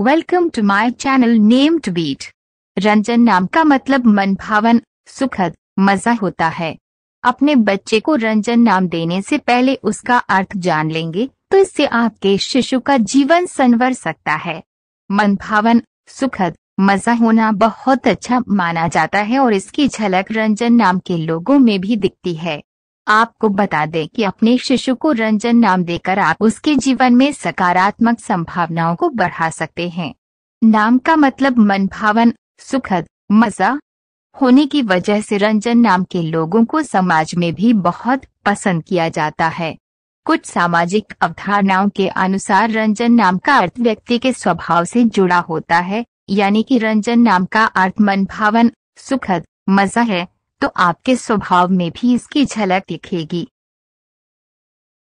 welcome to my channel name टू बीट रंजन नाम का मतलब मन भावन सुखद मजा होता है अपने बच्चे को रंजन नाम देने से पहले उसका अर्थ जान लेंगे तो इससे आपके शिशु का जीवन संवर सकता है मन भावन सुखद मजा होना बहुत अच्छा माना जाता है और इसकी झलक रंजन नाम के लोगों में भी दिखती है आपको बता दें कि अपने शिशु को रंजन नाम देकर आप उसके जीवन में सकारात्मक संभावनाओं को बढ़ा सकते हैं नाम का मतलब मन भावन सुखद मजा होने की वजह से रंजन नाम के लोगों को समाज में भी बहुत पसंद किया जाता है कुछ सामाजिक अवधारणाओं के अनुसार रंजन नाम का अर्थ व्यक्ति के स्वभाव से जुड़ा होता है यानी कि रंजन नाम का अर्थ मन भावन सुखद मजा है तो आपके स्वभाव में भी इसकी झलक दिखेगी